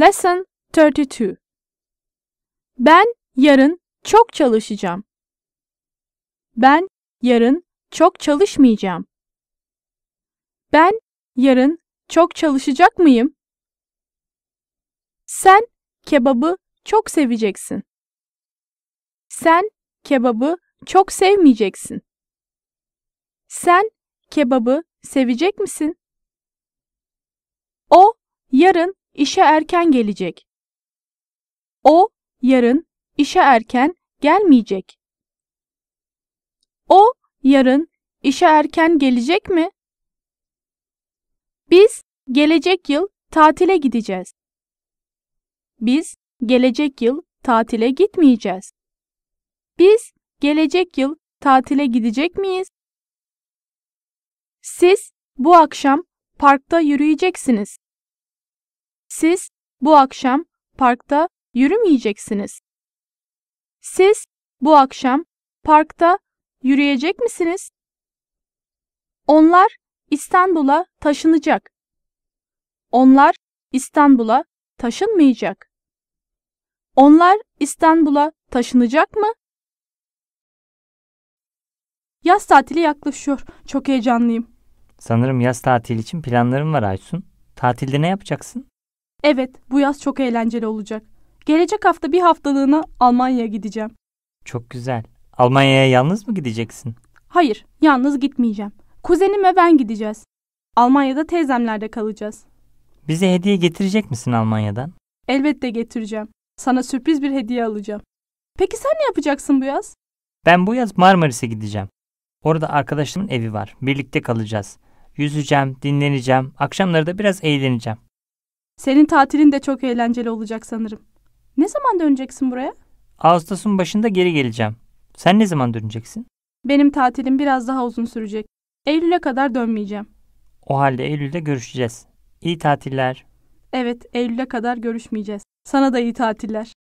Lesson 32 Ben yarın çok çalışacağım. Ben yarın çok çalışmayacağım. Ben yarın çok çalışacak mıyım? Sen kebabı çok seveceksin. Sen kebabı çok sevmeyeceksin. Sen kebabı sevecek misin? O yarın işe erken gelecek. O yarın işe erken gelmeyecek. O yarın işe erken gelecek mi? Biz gelecek yıl tatile gideceğiz. Biz gelecek yıl tatile gitmeyeceğiz. Biz gelecek yıl tatile gidecek miyiz? Siz bu akşam parkta yürüyeceksiniz. Siz bu akşam parkta yürümeyeceksiniz. Siz bu akşam parkta yürüyecek misiniz? Onlar İstanbul'a taşınacak. Onlar İstanbul'a taşınmayacak. Onlar İstanbul'a taşınacak mı? Yaz tatili yaklaşıyor. Çok heyecanlıyım. Sanırım yaz tatili için planlarım var Aysun. Tatilde ne yapacaksın? Evet, bu yaz çok eğlenceli olacak. Gelecek hafta bir haftalığına Almanya'ya gideceğim. Çok güzel. Almanya'ya yalnız mı gideceksin? Hayır, yalnız gitmeyeceğim. Kuzenim ve ben gideceğiz. Almanya'da teyzemlerde kalacağız. Bize hediye getirecek misin Almanya'dan? Elbette getireceğim. Sana sürpriz bir hediye alacağım. Peki sen ne yapacaksın bu yaz? Ben bu yaz Marmaris'e gideceğim. Orada arkadaşımın evi var. Birlikte kalacağız. Yüzeceğim, dinleneceğim. Akşamları da biraz eğleneceğim. Senin tatilin de çok eğlenceli olacak sanırım. Ne zaman döneceksin buraya? Ağustos'un başında geri geleceğim. Sen ne zaman döneceksin? Benim tatilim biraz daha uzun sürecek. Eylül'e kadar dönmeyeceğim. O halde Eylül'de görüşeceğiz. İyi tatiller. Evet, Eylül'e kadar görüşmeyeceğiz. Sana da iyi tatiller.